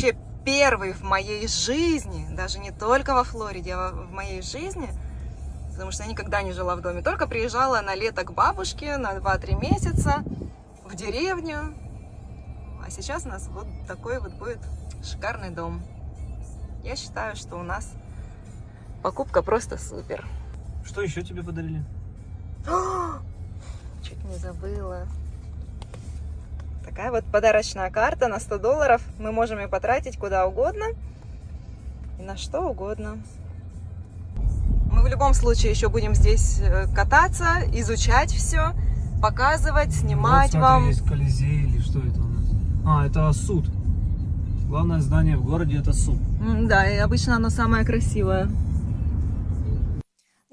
вообще первый в моей жизни, даже не только во Флориде, а в моей жизни, потому что я никогда не жила в доме, только приезжала на лето к бабушке на 2-3 месяца в деревню. А сейчас у нас вот такой вот будет шикарный дом. Я считаю, что у нас покупка просто супер. Что еще тебе подарили? Чуть не забыла. Такая вот подарочная карта на 100 долларов. Мы можем ее потратить куда угодно и на что угодно. Мы в любом случае еще будем здесь э, кататься, изучать все, показывать, снимать вот, смотри, вам. есть Колизей или что это у нас? А, это суд. Главное здание в городе это суд. Да, и обычно оно самое красивое.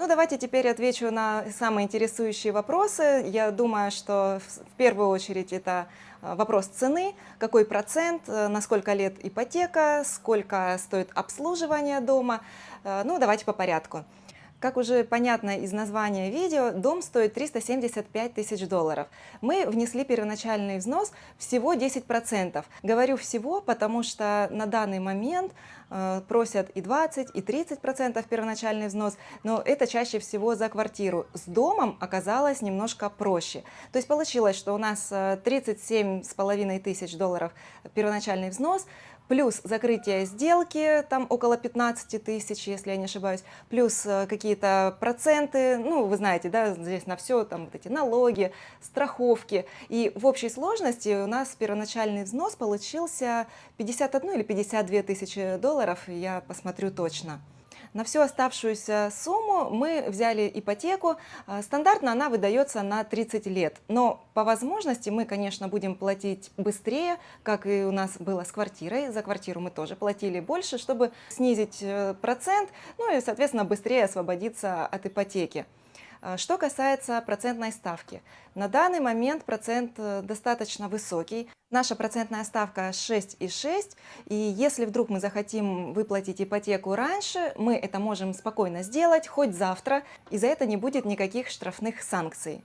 Ну, давайте теперь отвечу на самые интересующие вопросы. Я думаю, что в первую очередь это э, вопрос цены, какой процент, э, на сколько лет ипотека, сколько стоит обслуживание дома. Э, ну, давайте по порядку. Как уже понятно из названия видео, дом стоит 375 тысяч долларов. Мы внесли первоначальный взнос всего 10%. Говорю всего, потому что на данный момент э, просят и 20, и 30% первоначальный взнос, но это чаще всего за квартиру. С домом оказалось немножко проще. То есть получилось, что у нас 37,5 э, тысяч долларов первоначальный взнос, плюс закрытие сделки, там около 15 тысяч, если я не ошибаюсь, плюс э, какие-то проценты, ну, вы знаете, да, здесь на все, там вот эти налоги, страховки. И в общей сложности у нас первоначальный взнос получился 51 или 52 тысячи долларов, я посмотрю точно. На всю оставшуюся сумму мы взяли ипотеку. А, стандартно она выдается на 30 лет, но по возможности мы, конечно, будем платить быстрее, как и у нас было с квартирой. За квартиру мы тоже платили больше, чтобы снизить э, процент, ну и, соответственно, быстрее освободиться от ипотеки. А, что касается процентной ставки, на данный момент процент э, достаточно высокий. Наша процентная ставка 6,6, и если вдруг мы захотим выплатить ипотеку раньше, мы это можем спокойно сделать, хоть завтра, и за это не будет никаких штрафных санкций.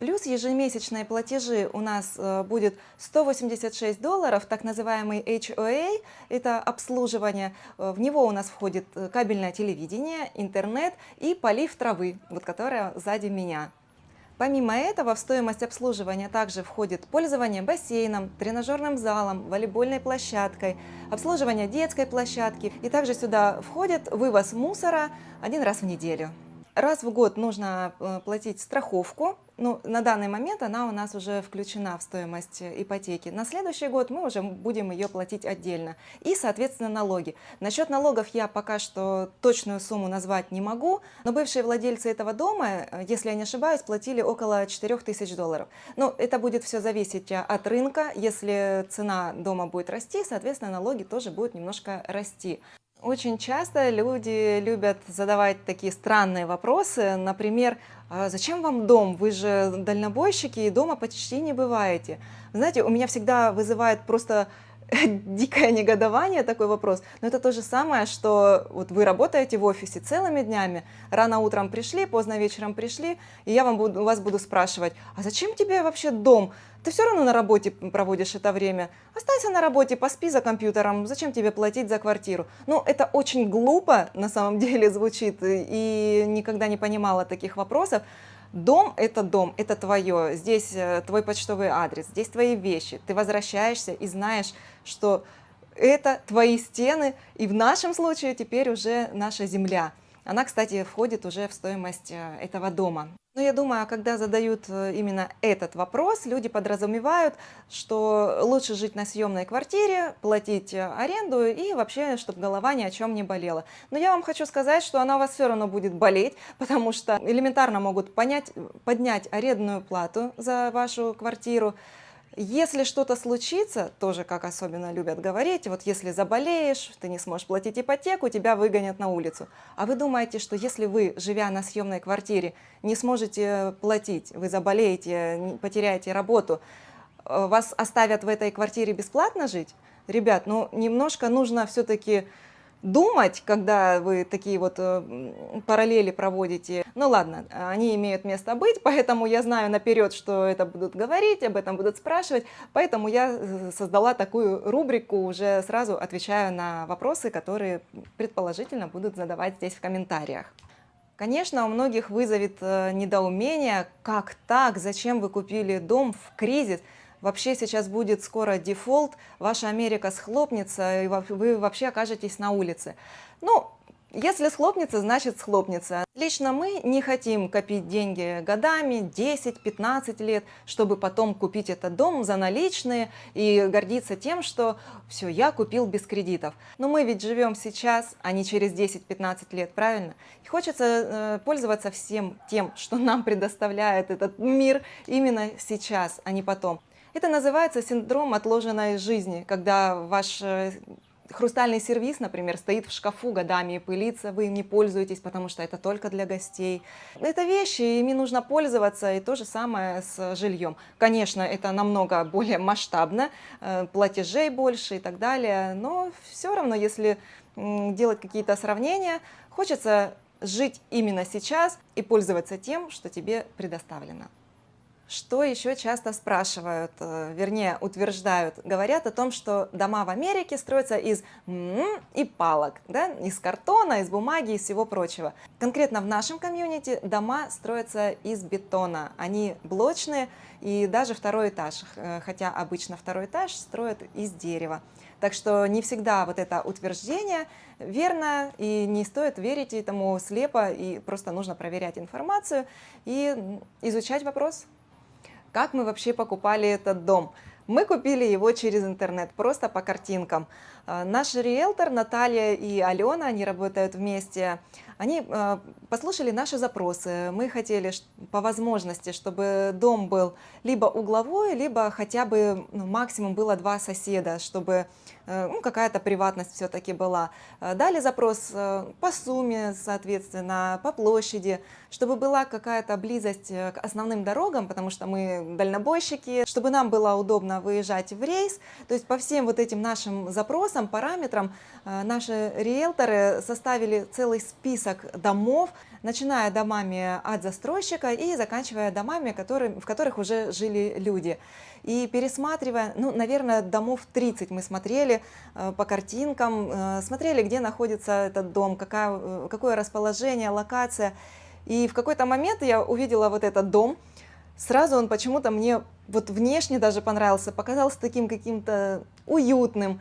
Плюс ежемесячные платежи у нас э, будет 186 долларов, так называемый HOA, это обслуживание. Э, в него у нас входит э, кабельное телевидение, интернет и полив травы, вот которая сзади меня. Помимо этого, в стоимость обслуживания также входит пользование бассейном, тренажерным залом, волейбольной площадкой, обслуживание детской площадки. И также сюда входит вывоз мусора один раз в неделю. Раз в год нужно э, платить страховку ну, на данный момент она у нас уже включена в стоимость э, ипотеки. На следующий год мы уже будем ее платить отдельно. И, соответственно, налоги. Насчет налогов я пока что точную сумму назвать не могу, но бывшие владельцы этого дома, э, если я не ошибаюсь, платили около 4 тысяч долларов. Но это будет все зависеть э, от рынка. Если цена дома будет расти, соответственно, налоги тоже будут немножко расти. Очень часто люди любят задавать такие странные вопросы. Например, «А зачем вам дом? Вы же дальнобойщики и дома почти не бываете. Знаете, у меня всегда вызывает просто дикое негодование, такой вопрос. Но это то же самое, что вот вы работаете в офисе целыми днями, рано утром пришли, поздно вечером пришли, и я вам буду, вас буду спрашивать, а зачем тебе вообще дом? Ты все равно на работе проводишь это время. Останься на работе, поспи за компьютером, зачем тебе платить за квартиру? Ну, это очень глупо на самом деле звучит, и никогда не понимала таких вопросов. Дом – это дом, это твое, здесь э, твой почтовый адрес, здесь твои вещи. Ты возвращаешься и знаешь, что это твои стены, и в нашем случае теперь уже наша земля – она, кстати, входит уже в стоимость э, этого дома. Но я думаю, когда задают э, именно этот вопрос, люди подразумевают, что лучше жить на съемной квартире, платить э, аренду и вообще, чтобы голова ни о чем не болела. Но я вам хочу сказать, что она у вас все равно будет болеть, потому что элементарно могут понять, поднять арендную плату за вашу квартиру, если что-то случится, тоже как особенно любят говорить, вот если заболеешь, ты не сможешь платить ипотеку, тебя выгонят на улицу. А вы думаете, что если вы, живя на съемной квартире, не сможете платить, вы заболеете, потеряете работу, э, вас оставят в этой квартире бесплатно жить? Ребят, ну немножко нужно все-таки думать, когда вы такие вот э, параллели проводите. Ну ладно, они имеют место быть, поэтому я знаю наперед, что это будут говорить, об этом будут спрашивать, поэтому я э, создала такую рубрику, уже сразу отвечаю на вопросы, которые предположительно будут задавать здесь в комментариях. Конечно, у многих вызовет э, недоумение, как так, зачем вы купили дом в кризис – вообще сейчас будет скоро дефолт, ваша Америка схлопнется, и вы вообще окажетесь на улице. Ну, если схлопнется, значит схлопнется. Лично мы не хотим копить деньги годами, 10-15 лет, чтобы потом купить этот дом за наличные и гордиться тем, что все, я купил без кредитов. Но мы ведь живем сейчас, а не через 10-15 лет, правильно? И хочется э, пользоваться всем тем, что нам предоставляет этот мир именно сейчас, а не потом. Это называется синдром отложенной жизни, когда ваш э, хрустальный сервис, например, стоит в шкафу годами и пылится, вы им не пользуетесь, потому что это только для гостей. Это вещи, ими нужно пользоваться, и то же самое с жильем. Конечно, это намного более масштабно, э, платежей больше и так далее, но все равно, если делать какие-то сравнения, хочется жить именно сейчас и пользоваться тем, что тебе предоставлено. Что еще часто спрашивают, э, вернее, утверждают, говорят о том, что дома в Америке строятся из м-м и палок, да, из картона, из бумаги, и всего прочего. Конкретно в нашем комьюнити дома строятся из бетона. Они блочные и даже второй этаж, э, хотя обычно второй этаж строят из дерева. Так что не всегда вот это утверждение верно, и не стоит верить этому слепо, и просто нужно проверять информацию и изучать вопрос. Как мы вообще покупали этот дом? Мы купили его через интернет, просто по картинкам. А, наш риэлтор Наталья и Алена, они работают вместе, они а, послушали наши запросы. Мы хотели по возможности, чтобы дом был либо угловой, либо хотя бы ну, максимум было два соседа, чтобы Э, ну, какая-то приватность все-таки была. Э, дали запрос э, по сумме, соответственно, по площади, чтобы была какая-то близость к основным дорогам, потому что мы дальнобойщики, чтобы нам было удобно выезжать в рейс. То есть по всем вот этим нашим запросам, параметрам наши риэлторы составили целый список домов, начиная домами от застройщика и заканчивая домами, которые, в которых уже жили люди. И пересматривая, ну, наверное, домов 30 мы смотрели э, по картинкам, э, смотрели, где находится этот дом, какая, э, какое расположение, локация. И в какой-то момент я увидела вот этот дом, сразу он почему-то мне вот внешне даже понравился, показался таким каким-то уютным,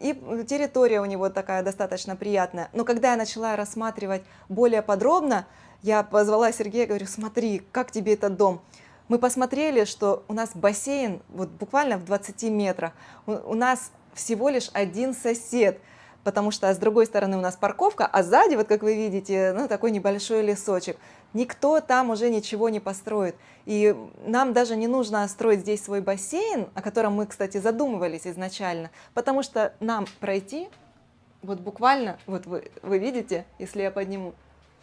и территория у него такая достаточно приятная. Но когда я начала рассматривать более подробно, я позвала Сергея, говорю, смотри, как тебе этот дом мы посмотрели, что у нас бассейн вот буквально в 20 метрах, у, у нас всего лишь один сосед, потому что с другой стороны у нас парковка, а сзади, вот как вы видите, ну, такой небольшой лесочек. Никто там уже ничего не построит. И нам даже не нужно строить здесь свой бассейн, о котором мы, кстати, задумывались изначально, потому что нам пройти, вот буквально, вот вы, вы видите, если я подниму,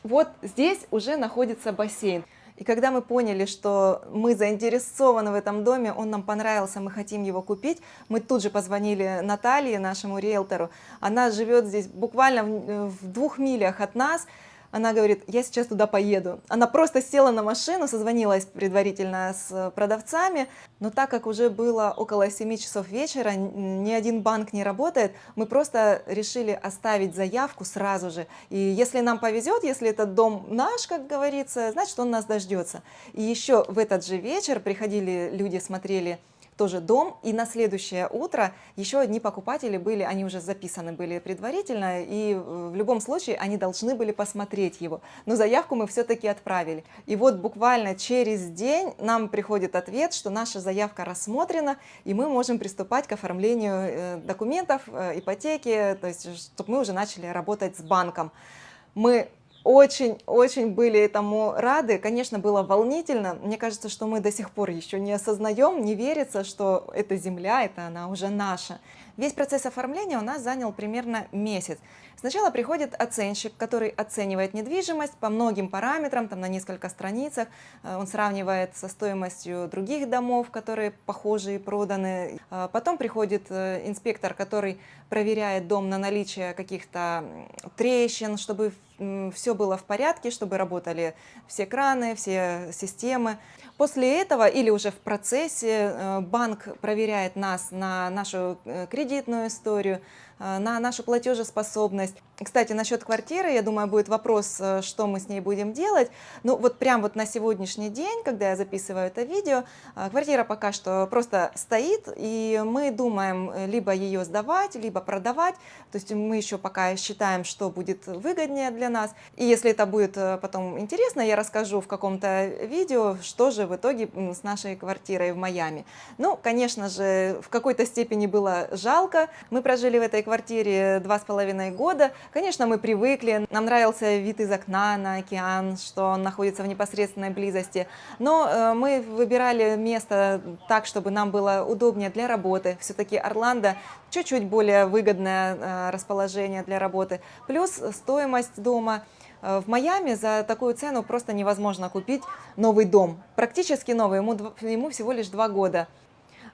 вот здесь уже находится бассейн. И когда мы поняли, что мы заинтересованы в этом доме, он нам понравился, мы хотим его купить, мы тут же позвонили Наталье, нашему риэлтору. Она живет здесь буквально в э, двух милях от нас. Она говорит, я сейчас туда поеду. Она просто села на машину, созвонилась предварительно с э, продавцами, но так как уже было около 7 часов вечера, ни один банк не работает, мы просто решили оставить заявку сразу же. И если нам повезет, если этот дом наш, как говорится, значит, он нас дождется. И еще в этот же вечер приходили люди, смотрели тоже дом. И на следующее утро еще одни покупатели были, они уже записаны были предварительно, и э, в любом случае они должны были посмотреть его. Но заявку мы все-таки отправили. И вот буквально через день нам приходит ответ, что наша заявка рассмотрена, и мы можем приступать к оформлению э, документов, э, ипотеки, то есть чтобы мы уже начали работать с банком. Мы очень-очень были этому рады. Конечно, было волнительно. Мне кажется, что мы до сих пор еще не осознаем, не верится, что эта земля, это она уже наша. Весь процесс оформления у нас занял примерно месяц. Сначала приходит оценщик, который оценивает недвижимость по многим параметрам, там на несколько страницах. Э, он сравнивает со стоимостью других домов, которые похожие проданы. Э, потом приходит э, инспектор, который проверяет дом на наличие каких-то трещин, чтобы все было в порядке, чтобы работали все краны, все системы. После этого или уже в процессе банк проверяет нас на нашу кредитную кредитную историю, э, на нашу платежеспособность. Кстати, насчет квартиры, я думаю, будет вопрос, э, что мы с ней будем делать. Ну, вот прям вот на сегодняшний день, когда я записываю это видео, э, квартира пока что просто стоит, и мы думаем э, либо ее сдавать, либо продавать. То есть мы еще пока считаем, что будет выгоднее для нас. И если это будет потом интересно, я расскажу в каком-то видео, что же в итоге с нашей квартирой в Майами. Ну, конечно же, в какой-то степени было жалко. Мы прожили в этой квартире два с половиной года Конечно, мы привыкли, нам нравился вид из окна на океан, что он находится в непосредственной близости, но э, мы выбирали место так, чтобы нам было удобнее для работы. Все-таки Орландо чуть-чуть более выгодное э, расположение для работы. Плюс стоимость дома э, в Майами за такую цену просто невозможно купить новый дом. Практически новый, ему, ему всего лишь два года.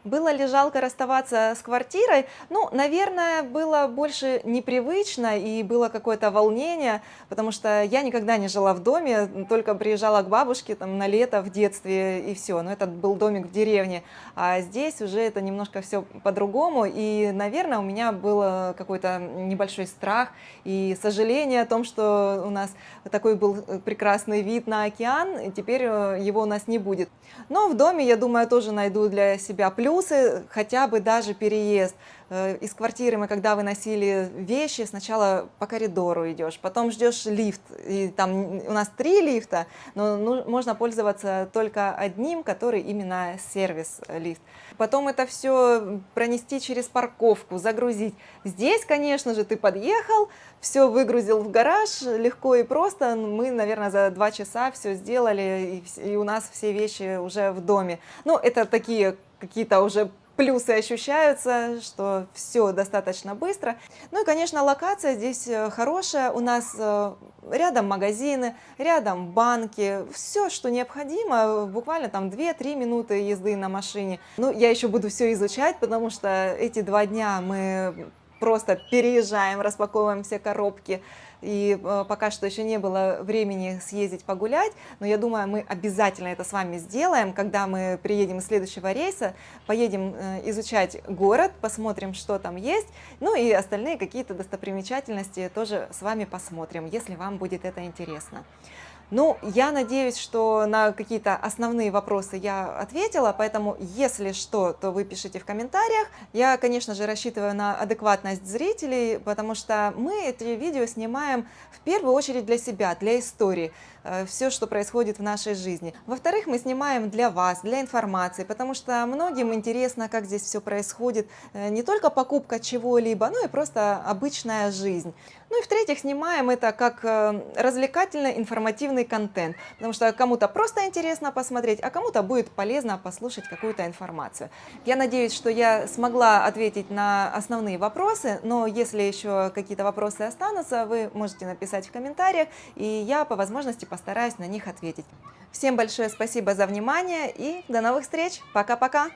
Было ли жалко расставаться с квартирой? Ну, наверное, было больше непривычно и было какое-то волнение, потому что я никогда не жила в доме, только приезжала к бабушке там на лето в детстве и все. Но этот был домик в деревне. А здесь уже это немножко все по-другому. И, наверное, у меня был какой-то небольшой страх и сожаление о том, что у нас такой был э, прекрасный вид на океан, и теперь э, его у нас не будет. Но в доме, я думаю, тоже найду для себя плюс плюсы, хотя бы даже переезд. Э, из квартиры мы когда выносили вещи, сначала по коридору идешь, потом ждешь лифт. И там у нас три лифта, но ну, можно пользоваться только одним, который именно сервис-лифт. Э, потом это все пронести через парковку, загрузить. Здесь, конечно же, ты подъехал, все выгрузил в гараж, легко и просто. Мы, наверное, за два часа все сделали, и у нас все вещи уже в доме. Ну, это такие какие-то уже плюсы ощущаются, что все достаточно быстро. Ну и, конечно, локация здесь э, хорошая. У нас э, рядом магазины, рядом банки. Все, что необходимо, буквально там 2-3 минуты езды на машине. Ну, я еще буду все изучать, потому что эти два дня мы просто переезжаем, распаковываем все коробки. И э, пока что еще не было времени съездить погулять, но я думаю, мы обязательно это с вами сделаем, когда мы приедем из следующего рейса, поедем э, изучать город, посмотрим, что там есть, ну и остальные какие-то достопримечательности тоже с вами посмотрим, если вам будет это интересно. Ну, я надеюсь, что на какие-то основные вопросы я ответила, поэтому если что, то вы пишите в комментариях. Я, конечно же, рассчитываю на адекватность зрителей, потому что мы эти видео снимаем в первую очередь для себя, для истории. Э, все, что происходит в нашей жизни. Во-вторых, мы снимаем для вас, для информации, потому что многим интересно, как здесь все происходит, э, не только покупка чего-либо, но и просто обычная жизнь. Ну и в-третьих, снимаем это как э, развлекательно-информативный контент, потому что кому-то просто интересно посмотреть, а кому-то будет полезно послушать какую-то информацию. Я надеюсь, что я смогла ответить на основные вопросы, но если еще какие-то вопросы останутся, вы можете написать в комментариях, и я по возможности постараюсь на них ответить. Всем большое спасибо за внимание и до новых встреч. Пока-пока!